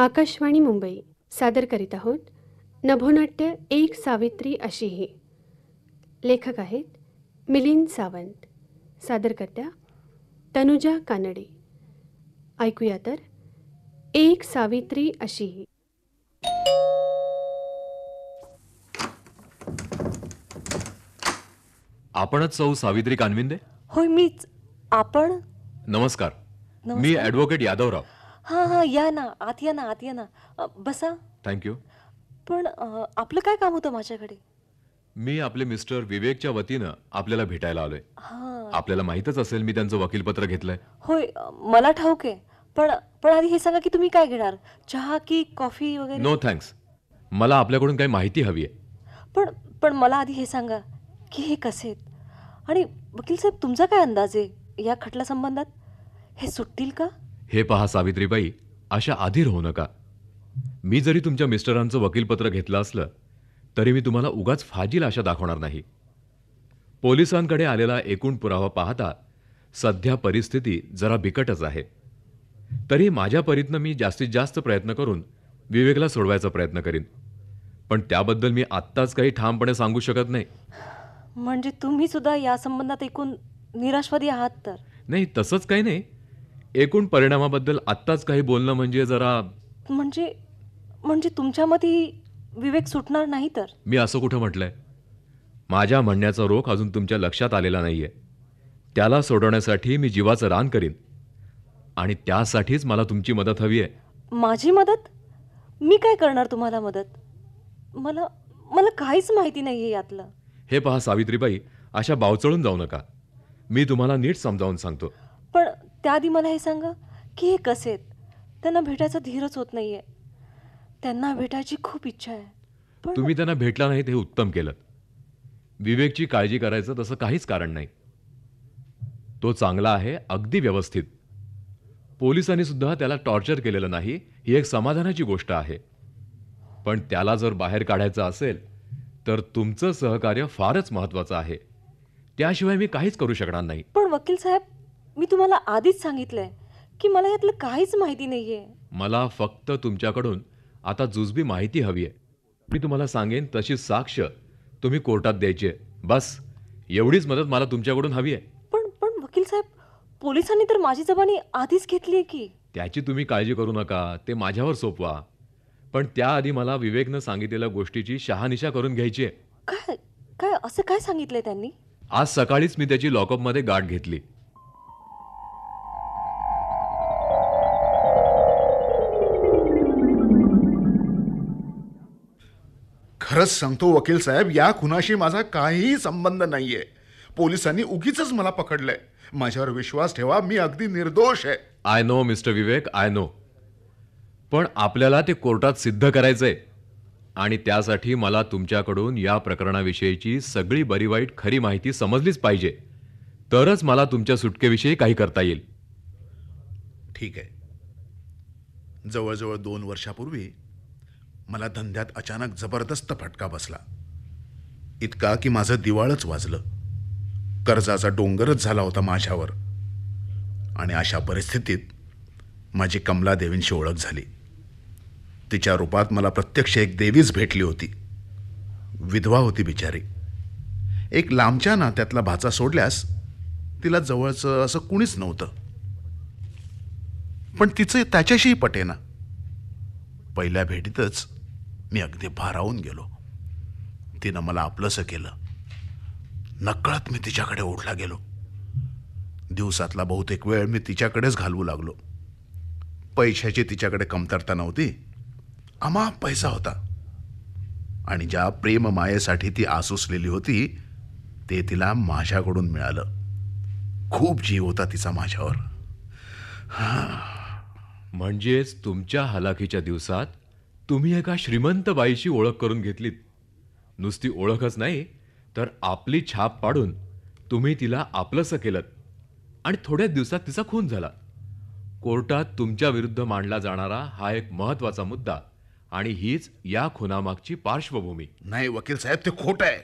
आकाशवाणी मुंबई सादर करीत आहोत नभोनाट्य एक सावित्री अशी ही लेखक आहेत मिलिंद सावंत सादरकर्त्या तनुजा कानडे ऐकूया तर एक सावित्री अशी ही आपणच सौ सावित्री कानविंदे होय मीच आपण नमस्कार मी ॲडव्होकेट यादवराव हा हा या ना आत या ना आत या ना बसा थँक्यू पण आपलं काय काम होतं माझ्याकडे मी आपले मिस्टर विवेकच्या वतीनं आपल्याला भेटायला आलोय हा आपल्याला माहितच असेल मी त्यांचं वकीलपत्र घेतलंय होय मला ठाऊक आहे पण पण आधी हे सांगा की तुम्ही काय घेणार चहा की कॉफी वगैरे नो थँक्स मला आपल्याकडून काही माहिती हवी आहे पण पण मला आधी हे सांगा की हे कसे आहेत आणि वकील साहेब तुमचा काय अंदाज आहे या खटला संबंधात हे सुटतील का हे पहा सावित्रीबाई अशा आधीर होऊ नका मी जरी तुमच्या मिस्टरांचं वकीलपत्र घेतलं असलं तरी मी तुम्हाला उगाच फाजील आशा दाखवणार नाही पोलिसांकडे आलेला एकूण पुरावा पाहता सध्या परिस्थिती जरा बिकटच आहे तरी माझ्या परीतनं मी जास्तीत जास्त प्रयत्न करून विवेकला सोडवायचा प्रयत्न करीन पण त्याबद्दल मी आत्ताच काही ठामपणे सांगू शकत नाही म्हणजे तुम्ही सुद्धा या संबंधात एकूण निराशवादी आहात तर नाही तसंच काही नाही एकूण परिणामाबद्दल आत्ताच काही बोलणं म्हणजे जरा म्हणजे म्हणजे तुमच्यामध्ये विवेक सुटणार नाही तर मी असं कुठं म्हटलंय माझ्या म्हणण्याचा रोख अजून तुमच्या लक्षात आलेला नाहीये त्याला सोडवण्यासाठी मी जीवाचं रान करीन आणि त्यासाठीच मला तुमची मदत हवी आहे माझी मदत मी काय करणार तुम्हाला मदत मला मला काहीच माहिती नाहीये यातलं हे पहा सावित्रीबाई अशा बावचळून जाऊ नका मी तुम्हाला नीट समजावून सांगतो त्याआधी मला हे सांग की हे कसे आहेत त्यांना भेटायचा धीरच होत नाही आहे त्यांना भेटायची खूप इच्छा आहे तुम्ही त्यांना भेटला नाही ते उत्तम केलं विवेकची काळजी करायचं तसं काहीच कारण नाही तो चांगला आहे अगदी व्यवस्थित पोलिसांनी सुद्धा त्याला टॉर्चर केलेलं नाही ही एक समाधानाची गोष्ट आहे पण त्याला जर बाहेर काढायचं असेल तर तुमचं सहकार्य फारच महत्वाचं आहे त्याशिवाय मी काहीच करू शकणार नाही पण वकील साहेब मी तुम्हाला आधीच सांगितलंय की मला यातलं काहीच माहिती नाहीये मला फक्त तुमच्याकडून आता जुजबी माहिती हवी आहे मी तुम्हाला सांगेन तशी साक्ष तुम्ही कोर्टात द्यायची बस एवढीच मदत मला तुमच्याकडून हवी आहे पण पण वकील साहेब पोलिसांनी तर माझी जबानी आधीच घेतली आहे की त्याची तुम्ही काळजी करू नका ते माझ्यावर सोपवा पण त्याआधी मला विवेकनं सांगितलेल्या गोष्टीची शहानिशा करून घ्यायची आहे काय काय असं काय सांगितलंय त्यांनी आज सकाळीच मी त्याची लॉकअपमध्ये गाठ घेतली खरंच सांगतो वकील साहेब या खुनाशी माझा काहीही संबंध नाही आहे पोलिसांनी उगीच मला पकडलंय माझ्यावर विश्वास ठेवा मी अगदी निर्दोष आहे I know mister Vivek I know पण आपल्याला ते कोर्टात सिद्ध करायचंय आणि त्यासाठी मला तुमच्याकडून या प्रकरणाविषयीची सगळी बरी वाईट खरी माहिती समजलीच पाहिजे तरच मला तुमच्या सुटकेविषयी काही करता येईल ठीक आहे जवळजवळ दोन वर्षापूर्वी मला धंद्यात अचानक जबरदस्त फटका बसला इतका की माझं दिवाळच वाजलं कर्जाचा डोंगरच झाला होता माझ्यावर आणि अशा परिस्थितीत माझी कमला देवींशी ओळख झाली तिच्या रूपात मला प्रत्यक्ष एक देवीच भेटली होती विधवा होती बिचारी एक लांबच्या नात्यातला भाचा सोडल्यास तिला जवळचं असं कुणीच नव्हतं पण तिचं त्याच्याशीही पटेना पहिल्या भेटीतच मी अगदी भारावून गेलो तिनं मला आपलंसं केलं नकळत मी तिच्याकडे ओढला गेलो दिवसातला बहुतेक वेळ मी तिच्याकडेच घालवू लागलो पैशाची तिच्याकडे कमतरता नव्हती आम्हा पैसा होता आणि ज्या प्रेम मायेसाठी ती आसुसलेली होती ते तिला माझ्याकडून मिळालं खूप जीव होता तिचा माझ्यावर म्हणजेच तुमच्या हलाखीच्या दिवसात तुम्ही एका श्रीमंत बाईशी ओळख करून घेतलीत नुसती ओळखच नाही तर आपली छाप पाडून तुम्ही तिला आपलंसं केलं आणि थोड्याच दिवसात तिचा खून झाला कोर्टात तुमच्या विरुद्ध मांडला जाणारा हा एक महत्त्वाचा मुद्दा आणि हीच या खुनामागची पार्श्वभूमी नाही वकील साहेब ते खोट आहे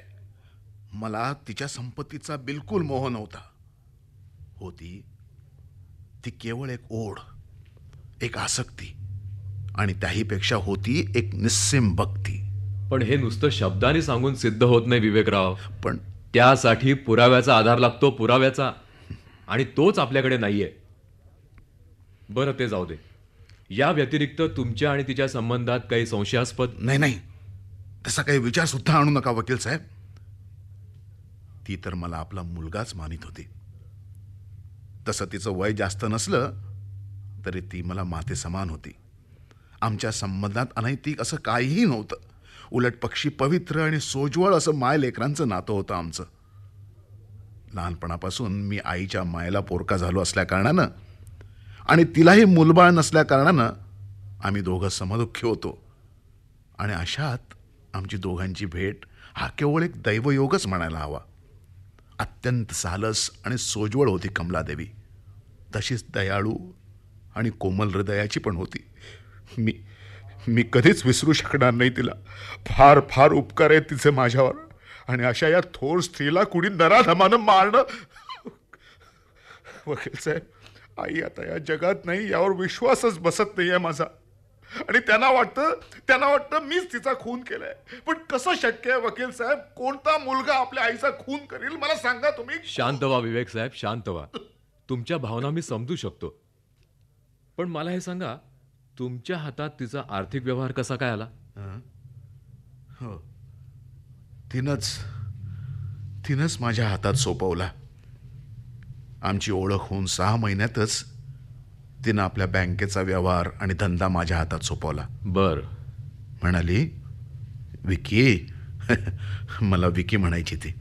मला तिच्या संपत्तीचा बिलकुल मोह नव्हता होती ती केवळ एक ओढ एक आसक्ती आणि त्याहीपेक्षा होती एक निस्सिम भक्ती पण हे नुसतं शब्दाने सांगून सिद्ध होत नाही विवेकराव पण त्यासाठी पुराव्याचा आधार लागतो पुराव्याचा आणि तोच आपल्याकडे नाहीये बरं ते जाऊ दे या व्यतिरिक्त तुमच्या आणि तिच्या संबंधात काही संशयास्पद नाही नाही तसा काही विचार सुद्धा आणू नका वकील साहेब ती तर मला आपला मुलगाच मानित होती तसं तिचं वय जास्त नसलं तरी ती मला माते समान होती आमच्या संबंधात अनैतिक असं काहीही नव्हतं उलट पक्षी पवित्र आणि सोज्वळ असं माय लेकरांचं नातं होतं आमचं लहानपणापासून मी आईच्या मायला पोरका झालो असल्याकारणानं आणि तिलाही मुलबाळ नसल्याकारणानं आम्ही दोघं समदुःखी होतो आणि अशात आमची दोघांची भेट हा केवळ एक दैवयोगच म्हणायला हवा अत्यंत सालस आणि सोज्वळ होती कमलादेवी तशीच दयाळू आणि कोमल हृदयाची पण होती मी मी कधीच विसरू शकणार नाही तिला फार फार उपकार आहेत तिचे माझ्यावर आणि अशा या थोर स्त्रीला कुणी नराधमानं मारणं वकील साहेब आई आता या जगात नाही यावर विश्वासच बसत नाही आहे माझा आणि त्यांना वाटतं त्यांना वाटतं मीच तिचा खून केलाय पण कसं शक्य आहे वकील साहेब कोणता मुलगा आपल्या आईचा खून करील मला सांगा तुम्ही शांत व्हा विवेक साहेब शांत व्हा तुमच्या भावना मी समजू शकतो पण मला हे सांगा तुमच्या हातात तिचा आर्थिक व्यवहार कसा काय आला हो तिनंच तिनंच माझ्या हातात सोपवला आमची ओळख होऊन सहा महिन्यातच तिनं आपल्या बँकेचा व्यवहार आणि धंदा माझ्या हातात सोपवला बर म्हणाली विकी मला विकी म्हणायची ती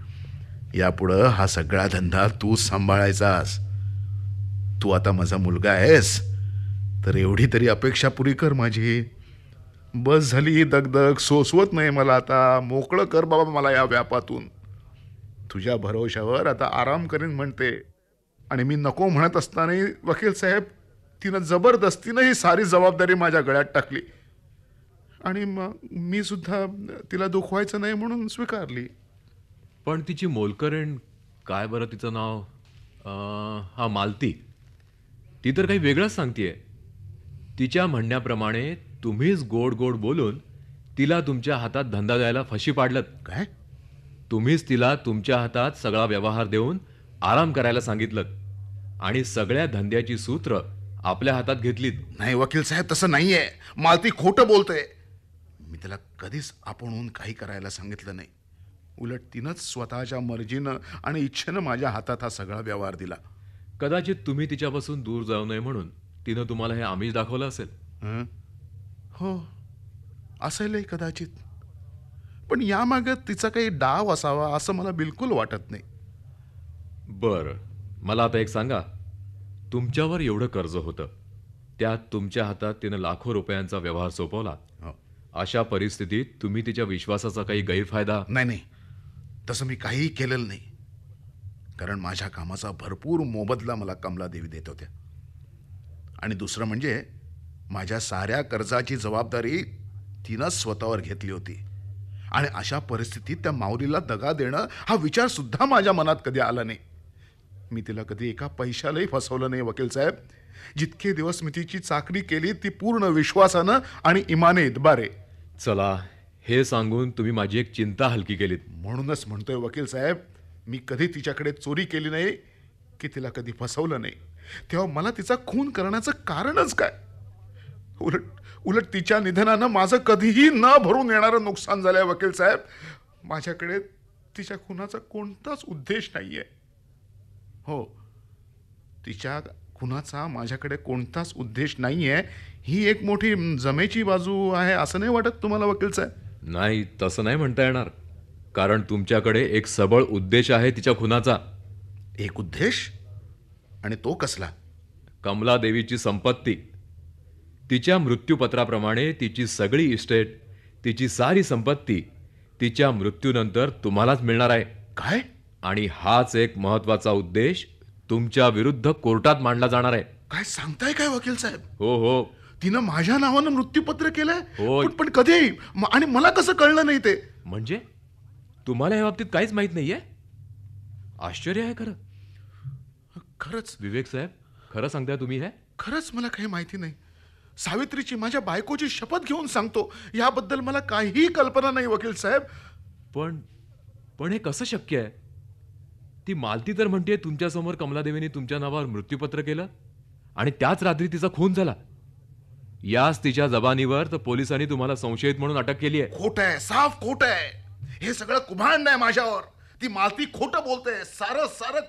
यापुढं हा सगळा धंदा तू सांभाळायचास तू आता माझा मुलगा आहेस तर एवढी तरी अपेक्षा पुरी कर माझी बस झाली दगदग सोसवत नाही मला आता मोकळं कर बाबा मला या व्यापातून तुझ्या भरोशावर आता आराम करीन म्हणते आणि मी नको म्हणत असतानाही वकील साहेब तिनं जबरदस्तीनं ही सारी जबाबदारी माझ्या गळ्यात टाकली आणि मग मी सुद्धा तिला दुखवायचं नाही म्हणून स्वीकारली पण तिची मोलकरण काय बरं तिचं नाव हा मालती ती तर काही वेगळंच सांगतीये तिच्या म्हणण्याप्रमाणे तुम्हीच गोड गोड बोलून तिला तुमच्या हातात धंदा द्यायला फशी पाडलत काय तुम्हीच तिला तुमच्या हातात सगळा व्यवहार देऊन आराम करायला सांगितलं आणि सगळ्या धंद्याची सूत्र आपल्या हातात घेतलीत नाही वकील साहेब तसं नाहीये मालती खोट बोलतोय मी तिला कधीच आपण काही करायला सांगितलं नाही उलट तिनंच स्वतःच्या मर्जीनं आणि इच्छेनं माझ्या हातात हा सगळा व्यवहार दिला कदाचित तुम्ही तिच्यापासून दूर जाऊ नये म्हणून तिनं तुम्हाला हे आम्हीच दाखवलं असेल हो असेलही कदाचित पण यामागे तिचा काही डाव असावा असं मला बिलकुल वाटत नाही बरं मला आता एक सांगा तुमच्यावर एवढं कर्ज होतं त्यात तुमच्या हातात तिनं लाखो रुपयांचा व्यवहार सोपवला हो. अशा परिस्थितीत तुम्ही तिच्या विश्वासाचा काही गैरफायदा नाही नाही तसं मी काहीही केलेलं नाही कारण माझ्या कामाचा भरपूर मोबदला मला कमला देवी देत होत्या आणि दुसरं म्हणजे माझ्या साऱ्या कर्जाची जबाबदारी तिनं स्वतःवर घेतली होती आणि अशा परिस्थितीत त्या माऊलीला दगा देणं हा विचारसुद्धा माझ्या मनात कधी आला नाही मी तिला कधी एका पैशालाही फसवलं नाही वकील साहेब जितके दिवस मी तिची चाकरी केली ती पूर्ण विश्वासानं आणि इमाने इतबारे चला हे सांगून तुम्ही माझी एक चिंता हलकी केलीत म्हणूनच म्हणतोय वकील साहेब मी कधी तिच्याकडे चोरी केली नाही की तिला कधी फसवलं नाही तेव्हा मला तिचा खून करण्याचं कारणच काय उलट उलट तिच्या निधनानं माझं कधीही न भरून येणारं नुकसान झालंय वकील साहेब माझ्याकडे तिच्या खुनाचा कोणताच उद्देश नाही हो तिच्या खुनाचा माझ्याकडे कोणताच उद्देश नाही आहे ही एक मोठी जमेची बाजू आहे असं नाही वाटत तुम्हाला वकील साहेब नाही तसं नाही म्हणता येणार कारण तुमच्याकडे एक सबळ उद्देश आहे तिच्या खुनाचा एक उद्देश आणि तो कसला कमलादेवीची संपत्ती तिच्या मृत्यूपत्राप्रमाणे तिची सगळी इस्टेट तिची सारी संपत्ती तिच्या मृत्यूनंतर तुम्हालाच मिळणार आहे काय आणि हाच एक महत्वाचा उद्देश तुमच्या विरुद्ध कोर्टात मांडला जाणार आहे काय सांगताय काय वकील साहेब हो हो तिनं माझ्या नावानं मृत्यूपत्र केलंय हो पण कधी आणि मला कसं कळलं नाही ते म्हणजे तुम्हाला या बाबतीत काहीच माहीत नाहीये आश्चर्य आहे खरं खरंच विवेक साहेब खरं सांगताय तुम्ही हे खरंच मला काही माहिती नाही सावित्रीची माझ्या बायकोची शपथ घेऊन सांगतो याबद्दल मला काहीही कल्पना नाही वकील साहेब पण पण हे कसं शक्य आहे ती मालती तर म्हणते तुमच्यासमोर कमलादेवीने तुमच्या नावावर मृत्यूपत्र केलं आणि त्याच रात्री तिचा खून झाला याच तिच्या जबानीवर तर पोलिसांनी तुम्हाला संशयित म्हणून अटक केली आहे खोट आहे साफ खोट आहे हे सगळं कुभांड आहे माझ्यावर ती मालती खोटं बोलते सारं सारं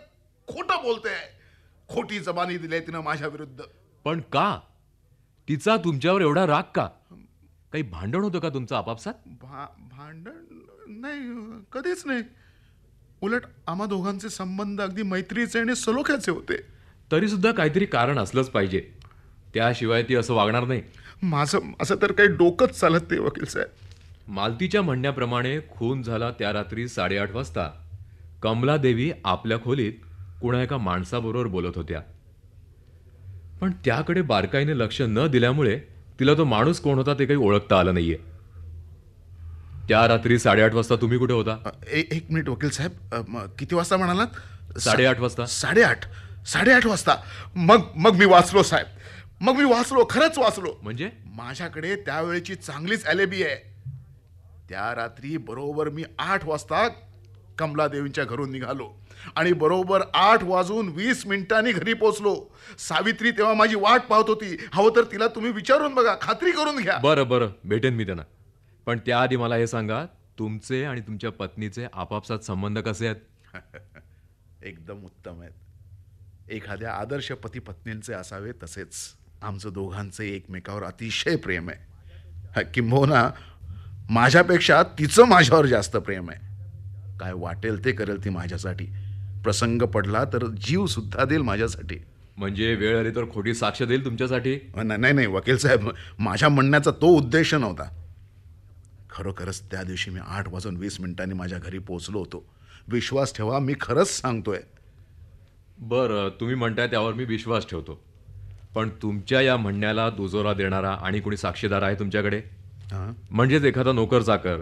खोटं बोलते खोटी जबानी दिली तिनं माझ्या विरुद्ध पण का तिचा तुमच्यावर एवढा राग का काही भांडण होतं का तुमचं आपापसात भा भांडण नाही कधीच नाही उलट आम्हा दोघांचे संबंध अगदी मैत्रीचे आणि सलोख्याचे होते तरी सुद्धा काहीतरी कारण असलंच पाहिजे त्याशिवाय ती असं वागणार नाही माझं असं तर काही डोकंच चालत ते वकील साहेब मालतीच्या म्हणण्याप्रमाणे खून झाला त्या रात्री साडेआठ वाजता कमला देवी आपल्या खोलीत कुणा एका माणसाबरोबर बोलत होत्या पण त्याकडे बारकाईने लक्ष न दिल्यामुळे तिला तो माणूस कोण होता ते काही ओळखता आलं नाहीये त्या रात्री साडेआठ वाजता तुम्ही कुठे होता ए- एक मिनिट वकील साहेब किती वाजता म्हणालात साडेआठ वाजता साडेआठ साडेआठ वाजता मग मग मी वाचलो साहेब मग मी वाचलो खरंच वाचलो म्हणजे माझ्याकडे त्यावेळेची चांगलीच अलेबी आहे त्या रात्री बरोबर मी आठ वाजता कमलादेवींच्या घरून निघालो आणि बरोबर आठ वाजून वीस मिनिटांनी घरी पोचलो सावित्री तेव्हा माझी वाट पाहत होती हवं तर तिला तुम्ही विचारून बघा खात्री करून घ्या बरं बरं भेटेन मी त्यांना पण त्याआधी मला हे सांगा तुमचे आणि तुमच्या पत्नीचे आपापसात संबंध कसे आहेत एकदम उत्तम आहेत एखाद्या आदर्श पती पत्नींचे असावे तसेच आमचं दोघांचे एकमेकावर अतिशय प्रेम आहे किंबहुना माझ्यापेक्षा तिचं माझ्यावर जास्त प्रेम आहे काय वाटेल ते करेल ती माझ्यासाठी प्रसंग पडला तर जीव सुद्धा देईल माझ्यासाठी म्हणजे वेळ आली तर खोटी साक्ष देईल तुमच्यासाठी नाही नाही वकील साहेब माझ्या म्हणण्याचा तो उद्देश नव्हता खरोखरच त्या दिवशी मी आठ वाजून वीस मिनिटांनी माझ्या घरी पोचलो होतो विश्वास ठेवा मी खरंच सांगतोय बरं तुम्ही म्हणताय त्यावर मी विश्वास ठेवतो पण तुमच्या या म्हणण्याला दुजोरा देणारा आणि कोणी साक्षीदार आहे तुमच्याकडे म्हणजेच एखादा नोकर चाकर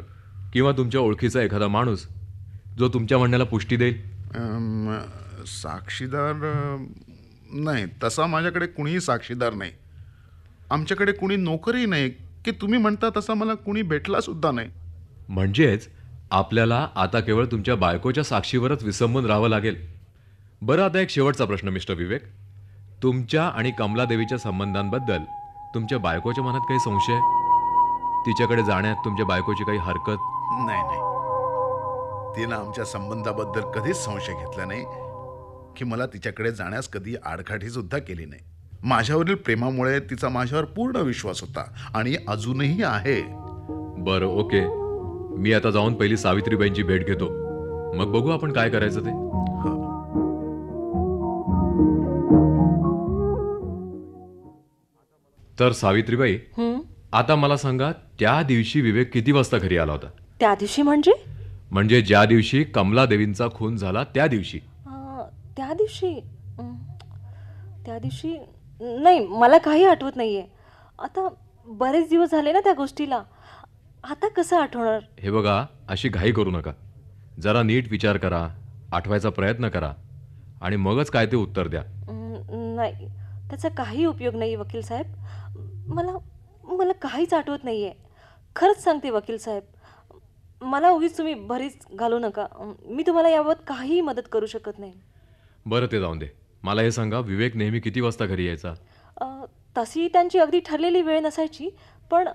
किंवा तुमच्या ओळखीचा एखादा माणूस जो तुमच्या म्हणण्याला पुष्टी देईल साक्षीदार नाही तसा माझ्याकडे कुणीही साक्षीदार नाही आमच्याकडे कुणी नोकरी नाही की तुम्ही म्हणता तसा मला कुणी भेटला सुद्धा नाही म्हणजेच आपल्याला आता केवळ तुमच्या बायकोच्या साक्षीवरच विसंबून राहावं लागेल बरं आता एक शेवटचा प्रश्न मिस्टर विवेक तुमच्या आणि कमलादेवीच्या संबंधांबद्दल तुमच्या बायकोच्या मनात काही संशय तिच्याकडे जाण्यात तुमच्या बायकोची काही हरकत नाही नाही तिनं आमच्या संबंधाबद्दल कधीच संशय घेतला नाही की मला तिच्याकडे जाण्यास कधी आडखाठी सुद्धा केली नाही माझ्यावरील प्रेमामुळे तिचा माझ्यावर पूर्ण विश्वास होता आणि अजूनही आहे बरं ओके मी आता जाऊन पहिली सावित्रीबाईंची भेट घेतो मग बघू आपण काय करायचं ते तर सावित्रीबाई आता मला सांगा त्या दिवशी विवेक किती वाजता घरी आला होता त्या दिवशी म्हणजे म्हणजे ज्या दिवशी कमला देवींचा खून झाला त्या दिवशी त्या दिवशी त्या दिवशी नाही मला काही आठवत नाहीये आता बरेच दिवस झाले ना त्या गोष्टीला आता कसं आठवणार हे बघा अशी घाई करू नका जरा नीट विचार करा आठवायचा प्रयत्न करा आणि मगच काय ते उत्तर द्या नाही त्याचा काही उपयोग नाही वकील साहेब मला मला काहीच आठवत नाहीये खरंच सांगते वकील साहेब मला उगीच तुम्ही भरीच घालू नका मी तुम्हाला याबाबत काही मदत करू शकत नाही बरं ते जाऊन दे मला हे सांगा विवेक नेहमी किती वाजता घरी यायचा तशी त्यांची अगदी ठरलेली वेळ नसायची पण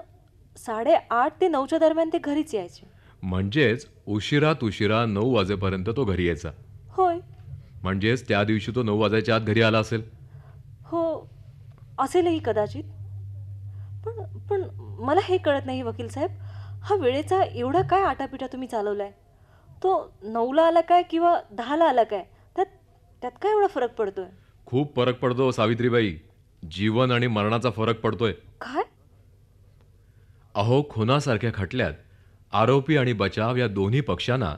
साडेआठ ते नऊच्या दरम्यान ते घरीच यायचे म्हणजेच उशिरात उशिरा नऊ वाजेपर्यंत तो घरी यायचा होय म्हणजेच त्या दिवशी तो नऊ वाजायच्या आत घरी आला असेल हो असेलही कदाचित पण पण मला हे कळत नाही वकील साहेब हा वेळेचा एवढा काय आटापिटा तुम्ही चालवलाय तो नऊला आला काय किंवा दहाला आला काय त्यात त्यात काय एवढा फरक पडतोय खूप फरक पडतो सावित्रीबाई जीवन आणि मरणाचा फरक पडतोय काय अहो खुनासारख्या खटल्यात आरोपी आणि बचाव या दोन्ही पक्षांना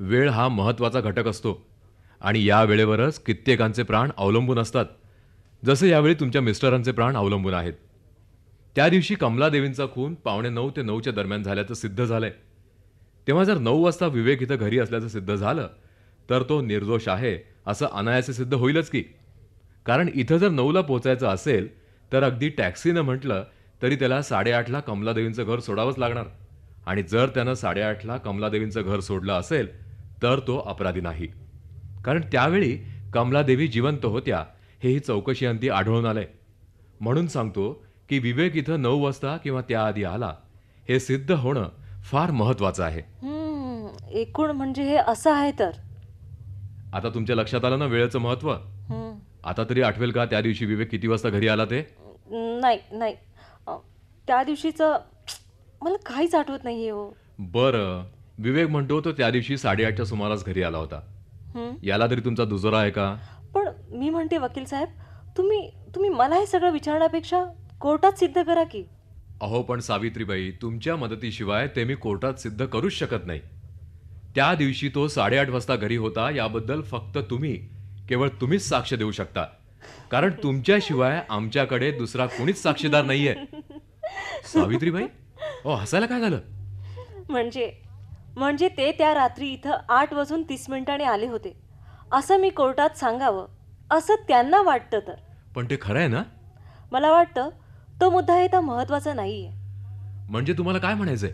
वेळ हा महत्त्वाचा घटक असतो आणि या वेळेवरच कित्येकांचे प्राण अवलंबून असतात जसे यावेळी तुमच्या मिस्टरांचे प्राण अवलंबून आहेत त्या दिवशी कमलादेवींचा खून पावणे नऊ ते नऊच्या दरम्यान झाल्याचं सिद्ध झालंय तेव्हा जर नऊ वाजता विवेक इथं घरी असल्याचं सिद्ध झालं तर तो निर्दोष आहे असं अनायासे सिद्ध होईलच की कारण इथं जर नऊला पोचायचं असेल तर अगदी टॅक्सीनं म्हटलं तरी त्याला साडेआठला कमलादेवींचं घर सोडावंच लागणार आणि जर त्यानं साडेआठला कमलादेवींचं घर सोडलं असेल तर तो अपराधी नाही कारण त्यावेळी कमलादेवी जिवंत होत्या हेही अंती आढळून आले म्हणून सांगतो की विवेक इथं नऊ वाजता किंवा त्याआधी आला हे सिद्ध होणं फार महत्वाचं आहे एकूण म्हणजे हे असं आहे तर आता तुमच्या लक्षात आलं ना वेळेचं महत्व आता तरी आठवेल का त्या दिवशी विवेक किती वाजता घरी आला ते नाही नाही त्या दिवशीच मला काहीच आठवत नाही हो बर विवेक म्हणतो तो त्या दिवशी साडेआठच्या सुमारास घरी आला होता याला तरी तुमचा दुजोरा आहे का पण मी म्हणते वकील साहेब तुम्ही तुम्ही मला हे सगळं विचारण्यापेक्षा कोर्टात सिद्ध करा की अहो पण सावित्रीबाई तुमच्या मदतीशिवाय ते मी कोर्टात सिद्ध करूच शकत नाही त्या दिवशी तो साडेआठ वाजता घरी होता याबद्दल फक्त तुम्ही केवळ तुम्हीच साक्ष देऊ शकता कारण तुमच्याशिवाय आमच्याकडे दुसरा कोणीच साक्षीदार नाहीये सावित्रीबाई ओ हसायला काय झालं म्हणजे म्हणजे ते त्या रात्री इथं आठ वाजून तीस मिनिटांनी आले होते असं मी कोर्टात सांगावं असं त्यांना वाटतं तर पण ते खरं आहे ना मला वाटतं तो मुद्दा तर महत्वाचा नाहीये म्हणजे तुम्हाला काय म्हणायचंय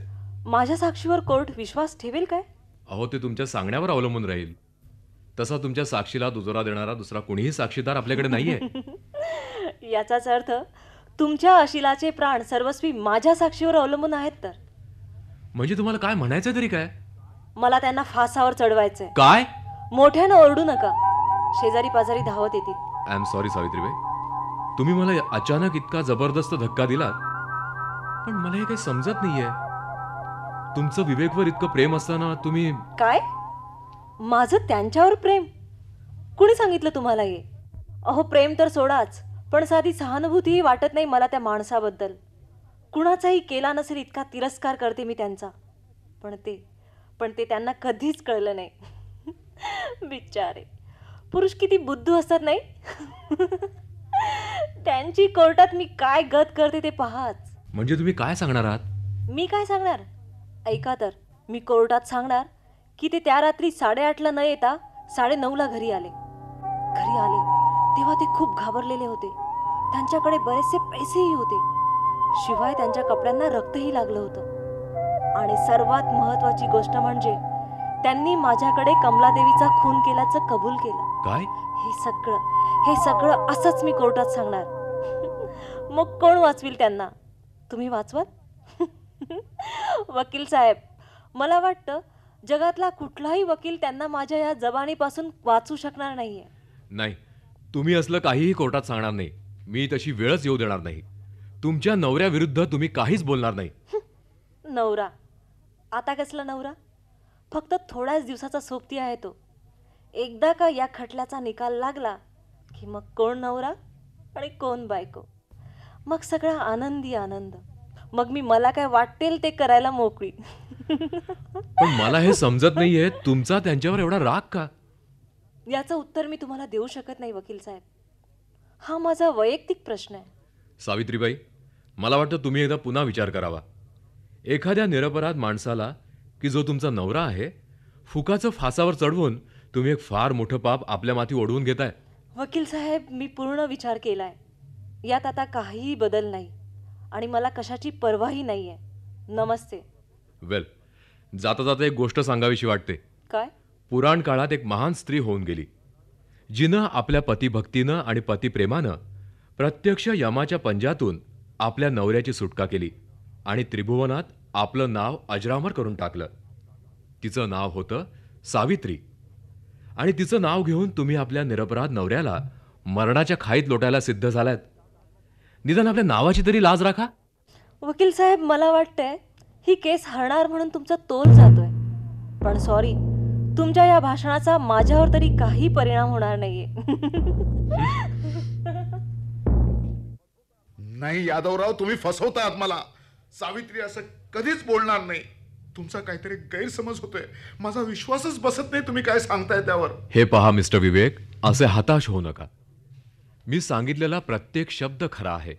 माझ्या साक्षीवर कोर्ट विश्वास ठेवेल काय अहो ते तुमच्या सांगण्यावर अवलंबून राहील तसा तुमच्या साक्षीला दुजोरा देणारा दुसरा कोणीही साक्षीदार आपल्याकडे नाहीये याचाच अर्थ तुमच्या अशिलाचे प्राण सर्वस्वी माझ्या साक्षीवर अवलंबून आहेत तर म्हणजे तुम्हाला काय म्हणायचं तरी काय मला त्यांना फासावर चढवायचंय काय मोठ्यानं ओरडू नका शेजारी पाजारी धावत येतील आय एम सॉरी सावित्रीबाई तुम्ही मला अचानक इतका जबरदस्त धक्का दिला पण मला हे काही समजत नाहीये तुमचं विवेकवर इतकं प्रेम असताना तुम्ही काय माझं त्यांच्यावर प्रेम कुणी सांगितलं तुम्हाला हे अहो प्रेम तर सोडाच पण साधी सहानुभूतीही वाटत नाही मला त्या माणसाबद्दल कुणाचाही केला नसेल इतका तिरस्कार करते मी त्यांचा पण ते पण ते त्यांना कधीच कळलं नाही बिचारे पुरुष किती बुद्धू असतात नाही त्यांची कोर्टात मी काय गत करते ते पहाच म्हणजे तुम्ही काय सांगणार आहात मी काय सांगणार ऐका तर मी कोर्टात सांगणार की ते त्या रात्री साडेआठला न येता ला घरी आले घरी आले तेव्हा ते खूप घाबरलेले होते त्यांच्याकडे बरेचसे पैसेही होते शिवाय त्यांच्या कपड्यांना रक्तही लागलं होतं आणि सर्वात महत्त्वाची गोष्ट म्हणजे त्यांनी माझ्याकडे कमलादेवीचा खून केल्याचं कबूल केलं काय हे सगळं हे सगळं असंच मी कोर्टात सांगणार मग कोण वाचविल त्यांना तुम्ही वाचवाल वकील साहेब मला वाटतं जगातला कुठलाही वकील त्यांना माझ्या या जबानीपासून वाचू शकणार नाहीये नाही तुम्ही असलं काहीही कोर्टात सांगणार नाही मी तशी वेळच येऊ देणार नाही तुमच्या नवऱ्याविरुद्ध तुम्ही काहीच बोलणार नाही नवरा आता कसला नवरा फक्त थोड्याच दिवसाचा सोबती आहे तो एकदा का या खटल्याचा निकाल लागला की मग कोण नवरा आणि कोण बायको मग सगळा आनंदी आनंद मग मी मला काय वाटेल ते करायला मोकळी पण मला हे समजत नाहीये तुमचा त्यांच्यावर एवढा राग का याचं उत्तर मी तुम्हाला देऊ शकत नाही वकील साहेब हा माझा वैयक्तिक प्रश्न आहे सावित्रीबाई मला वाटतं तुम्ही एकदा पुन्हा विचार करावा एखाद्या निरपराध माणसाला की जो तुमचा नवरा आहे फुकाचं फासावर चढवून तुम्ही एक फार मोठं पाप आपल्या माती ओढवून घेताय वकील साहेब मी पूर्ण विचार केलाय यात आता काहीही बदल नाही आणि मला कशाची पर्वाही नाहीये नमस्ते वेल जाता जाता एक गोष्ट सांगावीशी वाटते काय पुराण काळात एक महान स्त्री होऊन गेली जिनं आपल्या पतिभक्तीनं आणि पतीप्रेमानं प्रत्यक्ष यमाच्या पंजातून आपल्या नवऱ्याची सुटका केली आणि त्रिभुवनात आपलं नाव अजरामर करून टाकलं तिचं नाव होतं सावित्री आणि तिचं नाव घेऊन तुम्ही आपल्या निरपराध नवऱ्याला मरणाच्या खाईत लोटायला सिद्ध झालात निदान आपल्या नावाची तरी लाज राखा वकील साहेब मला वाटतंय ही केस हरणार म्हणून तुमचा तोल जातोय पण सॉरी तुमच्या या भाषणाचा माझ्यावर तरी काही परिणाम होणार नाहीये नाही यादवराव तुम्ही फसवतात मला सावित्री असं कधीच बोलणार नाही तुमचा काहीतरी गैरसमज होतोय माझा विश्वासच बसत नाही तुम्ही काय सांगताय त्यावर हे पहा मिस्टर विवेक असे हताश होऊ नका मी सांगितलेला प्रत्येक शब्द खरा आहे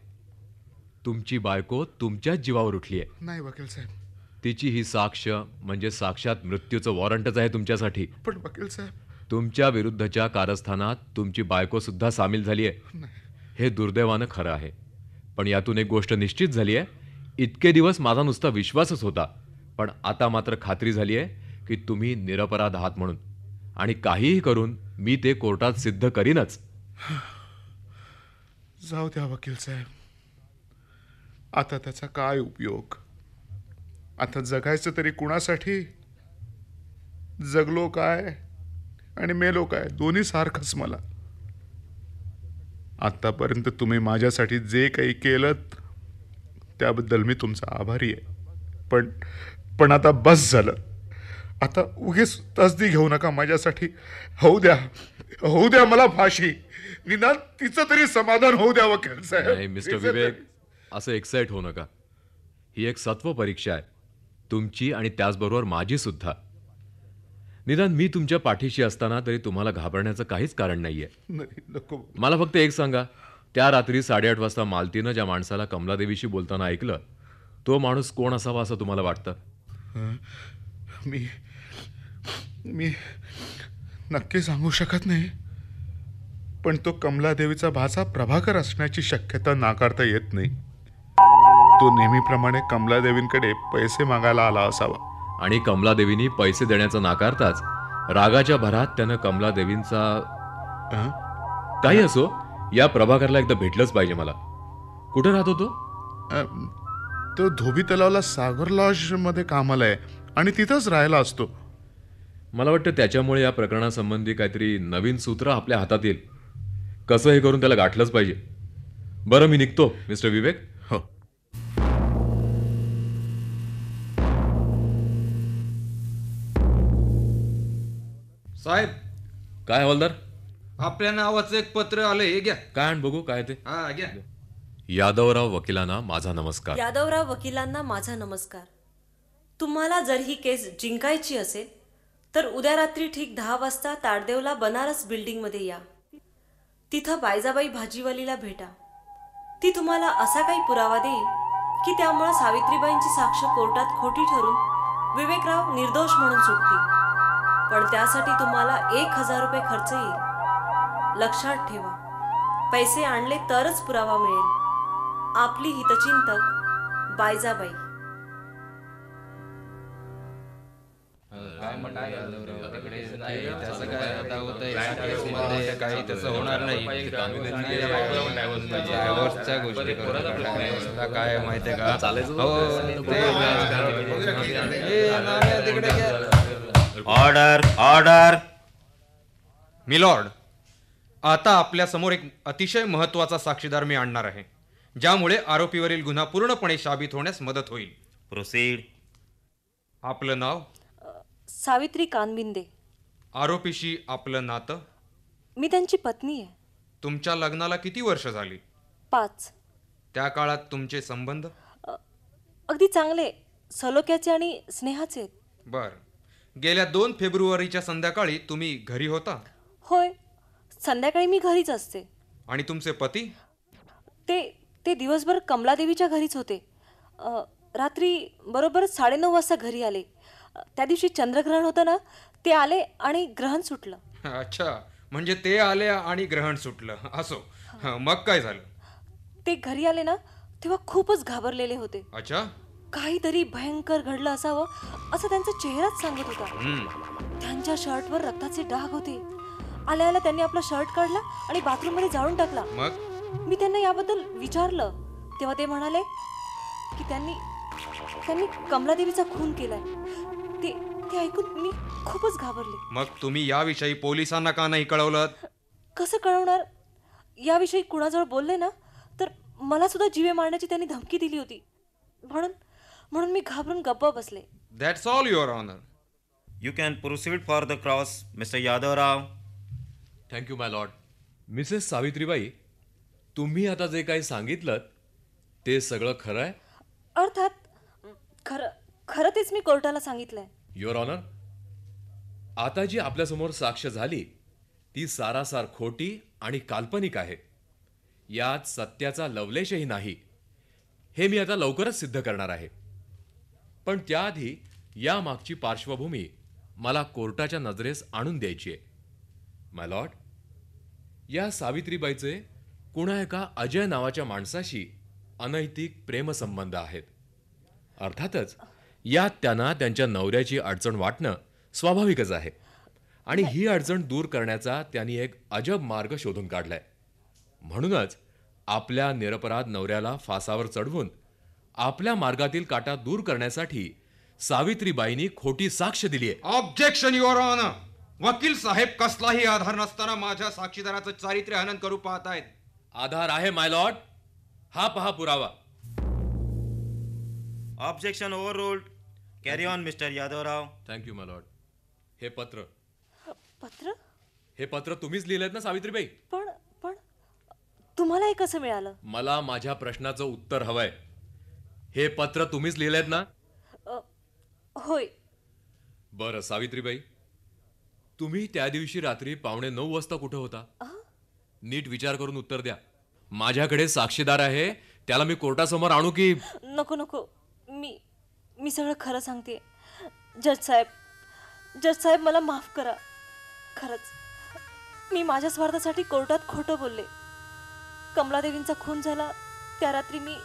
तुमची बायको तुमच्याच जीवावर उठली आहे नाही वकील साहेब तिची ही साक्ष म्हणजे साक्षात मृत्यूचं वॉरंटच आहे तुमच्यासाठी पण वकील साहेब तुमच्या विरुद्धच्या कारस्थानात तुमची बायको सुद्धा सामील झाली आहे हे दुर्दैवानं खरं आहे पण यातून एक गोष्ट निश्चित झाली आहे इतके दिवस माझा नुसता विश्वासच होता पण आता मात्र खात्री झाली आहे की तुम्ही निरपराध आहात म्हणून आणि काहीही करून मी ते कोर्टात सिद्ध करीनच जाऊ द्या वकील साहेब आता त्याचा काय उपयोग आता जगायचं तरी कुणासाठी जगलो काय आणि मेलो काय दोन्ही सारखंच मला आतापर्यंत तुम्ही माझ्यासाठी जे काही केलं त्याबद्दल मी तुमचा आभारी आहे पण पण आता बस झालं आता उगीच तसदी घेऊ नका माझ्यासाठी होऊ द्या होऊ द्या मला फाशी निदान तिचं तरी समाधान होऊ द्यावं खेळ साहेब मिस्टर विवेक असं एक्साइट होऊ नका ही एक सत्व परीक्षा आहे तुमची आणि त्याचबरोबर माझी सुद्धा निदान मी तुमच्या पाठीशी असताना तरी तुम्हाला घाबरण्याचं काहीच कारण नाहीये मला फक्त एक सांगा त्या रात्री साडेआठ वाजता मालतीनं ज्या माणसाला कमलादेवीशी बोलताना ऐकलं तो माणूस कोण असावा असं तुम्हाला वाटतं मी मी नक्की सांगू शकत नाही पण तो कमलादेवीचा भासा प्रभाकर असण्याची शक्यता नाकारता येत नाही तो नेहमीप्रमाणे कमलादेवींकडे पैसे मागायला आला असावा आणि कमलादेवींनी पैसे देण्याचा नाकारताच रागाच्या भरात त्यानं कमलादेवींचा काही असो या प्रभाकरला एकदा भेटलंच पाहिजे मला कुठं राहतो तो तो धोबी तलावला सागर लॉज मध्ये कामाला आहे आणि तिथंच राहायला असतो मला वाटतं त्याच्यामुळे या प्रकरणासंबंधी काहीतरी नवीन सूत्र आपल्या हातात येईल कसं हे करून त्याला गाठलंच पाहिजे बरं मी निघतो मिस्टर विवेक हो साहेब काय हवालदार आपल्या नावाचं एक पत्र आलं हे घ्या काय आण बघू काय ते घ्या यादवराव वकिलांना माझा नमस्कार यादवराव वकिलांना माझा नमस्कार तुम्हाला जर ही केस जिंकायची असेल तर उद्या रात्री ठीक दहा वाजता ताडदेवला बनारस बिल्डिंगमध्ये या तिथं बायजाबाई भाजीवालीला भेटा ती तुम्हाला असा काही पुरावा देईल की त्यामुळे सावित्रीबाईंची साक्ष कोर्टात खोटी ठरून विवेकराव निर्दोष म्हणून सुटतील पण त्यासाठी तुम्हाला एक हजार रुपये खर्च येईल लक्षात ठेवा पैसे आणले तरच पुरावा मिळेल आपली हितचिंतक बायजाबाई काय काही होणार नाही माहितीये का हो ऑर्डर ऑर्डर मिलॉर्ड आता आपल्या समोर एक अतिशय महत्वाचा साक्षीदार मी आणणार आहे ज्यामुळे आरोपीवरील गुन्हा पूर्णपणे शाबित होण्यास मदत होईल प्रोसीड आपलं नाव सावित्री कानबिंदे आरोपीशी आपलं नातं मी त्यांची पत्नी आहे तुमच्या लग्नाला किती वर्ष झाली पाच त्या काळात तुमचे संबंध अगदी चांगले सलोख्याचे आणि स्नेहाचे बर गेल्या दोन फेब्रुवारीच्या संध्याकाळी तुम्ही घरी होता होय संध्याकाळी मी घरीच असते आणि तुमचे पती ते ते दिवसभर कमलादेवीच्या घरीच होते रात्री बरोबर साडेनऊ वाजता घरी आले त्या दिवशी चंद्रग्रहण होतं ना ते आले आणि ग्रहण सुटलं अच्छा म्हणजे ते आले आणि ग्रहण सुटलं असो मग काय झालं ते घरी आले ना तेव्हा खूपच घाबरलेले होते अच्छा काहीतरी भयंकर घडलं असावं असं त्यांचा चेहराच सांगत होता त्यांच्या शर्टवर रक्ताचे डाग होते आल्या आल्या त्यांनी आपला शर्ट काढला आणि बाथरूम मध्ये जाळून टाकला मग मी त्यांना याबद्दल विचारलं तेव्हा ते म्हणाले की त्यांनी त्यांनी कमलादेवीचा खून केलाय ते ते ऐकून मी खूपच घाबरले मग तुम्ही याविषयी पोलिसांना का नाही कळवलं कसं कळवणार याविषयी कुणाजवळ बोलले ना तर मला सुद्धा जीवे मारण्याची त्यांनी धमकी दिली होती म्हणून म्हणून मी घाबरून गप्पा बसले that's all your honour you can proceed for the cross mister Yadavrao thank you my lord Mrs Savitribai तुम्ही आता जे काही सांगितलं ते सगळं खरं आहे अर्थात खरं खरं तेच मी कोर्टाला सांगितलंय युअर ऑनर आता जी आपल्यासमोर साक्ष झाली ती सारासार खोटी आणि काल्पनिक आहे यात सत्याचा लवलेशही नाही हे मी आता लवकरच सिद्ध करणार आहे पण त्याआधी या मागची पार्श्वभूमी मला कोर्टाच्या नजरेस आणून द्यायची आहे माय लॉर्ड या सावित्रीबाईचे कुणा एका अजय नावाच्या माणसाशी अनैतिक प्रेमसंबंध आहेत अर्थातच यात त्यांना त्यांच्या नवऱ्याची अडचण वाटणं स्वाभाविकच आहे आणि ही अडचण दूर करण्याचा त्यांनी एक अजब मार्ग शोधून काढलाय म्हणूनच आपल्या निरपराध नवऱ्याला फासावर चढवून आपल्या मार्गातील काटा दूर करण्यासाठी सावित्रीबाईंनी खोटी साक्ष दिली आहे ऑब्जेक्शन युअर ऑनर वकील साहेब कसलाही आधार नसताना माझ्या साक्षीदाराचं चारित्र्य हनन करू पाहत आहेत आधार आहे माय लॉर्ड हा पहा पुरावा objection over carry on mister Yadavrao thank you my lord हे पत्र पत्र हे पत्र तुम्हीच लिहिलंय ना सावित्रीबाई पण पण तुम्हाला हे कसं मिळालं मला माझ्या प्रश्नाचं उत्तर हवंय हे पत्र तुम्हीच लिहिलंय ना होय बरं सावित्रीबाई तुम्ही त्या दिवशी रात्री पावणे नऊ वाजता कुठं होता नीट विचार करून उत्तर द्या माझ्याकडे साक्षीदार आहे त्याला मी कोर्टासमोर आणू की नको नको मी मी सगळं खरं सांगते जज साहेब जज साहेब मला माफ करा खरंच मी माझ्या स्वार्थासाठी कोर्टात खोटं बोलले कमलादेवींचा खून झाला त्या रात्री मी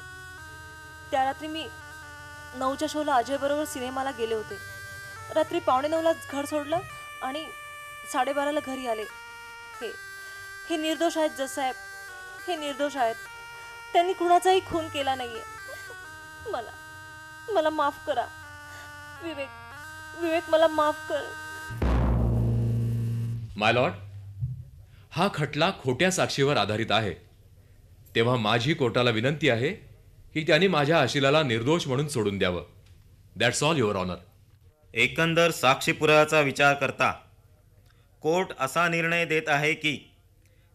त्या रात्री मी नऊच्या शोला अजयबरोबर सिनेमाला गेले होते रात्री पावणे नऊला घर सोडलं आणि साडेबाराला घरी आले हे हे निर्दोष आहेत जसाहेब हे निर्दोष आहेत त्यांनी कुणाचाही खून केला नाही आहे मला मला माफ करा विवेक विवेक मला माफ कर माय लॉर्ड हा खटला खोट्या साक्षीवर आधारित आहे तेव्हा माझी कोर्टाला विनंती आहे की त्यांनी माझ्या आशिलाला निर्दोष म्हणून सोडून द्यावं दॅट्स ऑल युअर ऑनर एकंदर पुराव्याचा विचार करता कोर्ट असा निर्णय देत आहे की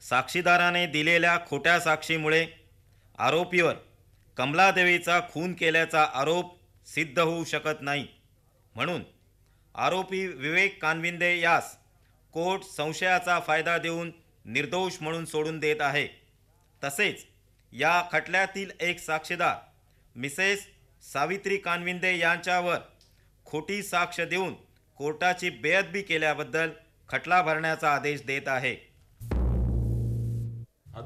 साक्षीदाराने दिलेल्या खोट्या साक्षीमुळे आरोपीवर कमलादेवीचा खून केल्याचा आरोप सिद्ध होऊ शकत नाही म्हणून आरोपी विवेक कानविंदे यास कोर्ट संशयाचा फायदा देऊन निर्दोष म्हणून सोडून देत आहे तसेच या खटल्यातील एक साक्षीदार मिसेस सावित्री कानविंदे यांच्यावर खोटी साक्ष देऊन कोर्टाची बेअदबी केल्याबद्दल खटला भरण्याचा आदेश देत आहे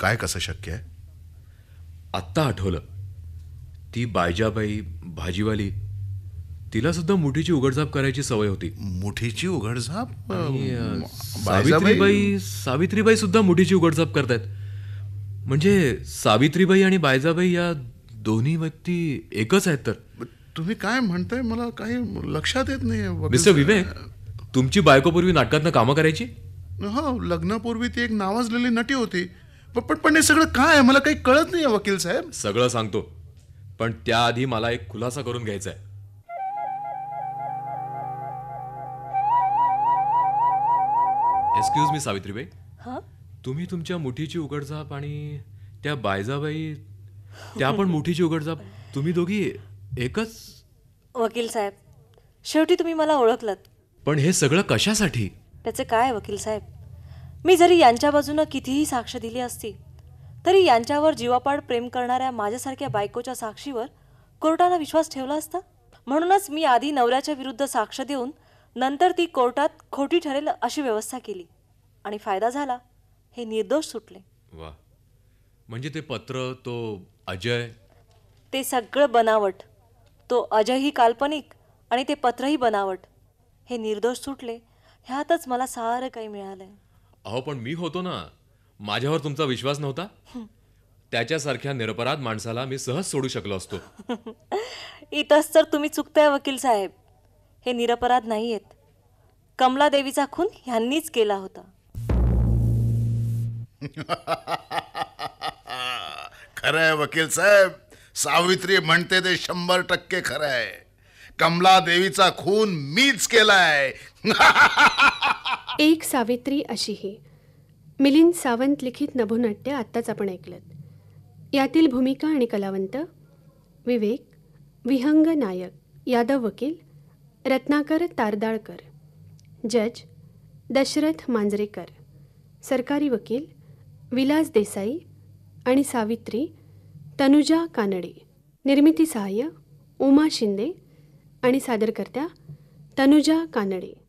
काय कसं शक्य आहे आत्ता आठवलं ती बायजाबाई भाजीवाली तिला सुद्धा मुठीची उघडझाप करायची सवय होती मुठीची उघडझाप सावित्रीबाई सावित्रीबाई सुद्धा मुठीची उघडझाप करतायत म्हणजे सावित्रीबाई आणि बायजाबाई या दोन्ही व्यक्ती एकच आहेत तर तुम्ही काय म्हणताय मला काही लक्षात येत नाही मिस्टर विवेक तुमची बायकोपूर्वी नाटकातनं कामं करायची हो लग्नापूर्वी ती एक नावाजलेली नटी होती पण पण हे सगळं काय आहे मला काही कळत नाही वकील साहेब सगळं सांगतो पण त्याआधी मला एक खुलासा करून घ्यायचा आहे एक्सक्यूज मी सावित्रीबाई तुम्ही तुमच्या मुठीची उघडझाप आणि त्या बायजाबाई त्या पण मुठीची उघडझाप तुम्ही दोघी एकच वकील साहेब शेवटी तुम्ही मला ओळखलात पण हे सगळं कशासाठी त्याचे काय वकील साहेब मी जरी यांच्या बाजूनं कितीही साक्ष दिली असती तरी यांच्यावर जीवापाड प्रेम करणाऱ्या माझ्यासारख्या बायकोच्या साक्षीवर कोर्टानं विश्वास ठेवला असता म्हणूनच मी आधी नवऱ्याच्या विरुद्ध साक्ष देऊन नंतर ती कोर्टात खोटी ठरेल अशी व्यवस्था केली आणि फायदा झाला हे निर्दोष सुटले वा म्हणजे ते पत्र तो अजय ते सगळं बनावट तो अजयही काल्पनिक आणि ते पत्रही बनावट हे निर्दोष सुटले ह्यातच मला सारं काही मिळालं अहो पण मी होतो ना माझ्यावर तुमचा विश्वास नव्हता त्याच्यासारख्या निरपराध माणसाला मी सहज सोडू शकलो असतो इथंच तर तुम्ही चुकताय वकील साहेब हे निरपराध नाही आहेत कमला देवीचा खून ह्यांनीच केला होता खरं आहे वकील साहेब सावित्री म्हणते ते शंभर टक्के खरं आहे कमला देवीचा खून मीच केलाय एक सावित्री अशी ही मिलिंद सावंत लिखित नभोनाट्य आत्ताच आपण ऐकलं यातील भूमिका आणि कलावंत विवेक विहंग नायक यादव वकील रत्नाकर तारदाळकर जज दशरथ मांजरेकर सरकारी वकील विलास देसाई आणि सावित्री तनुजा कानडे निर्मिती सहाय्य उमा शिंदे आणि सादरकर्त्या तनुजा कानडे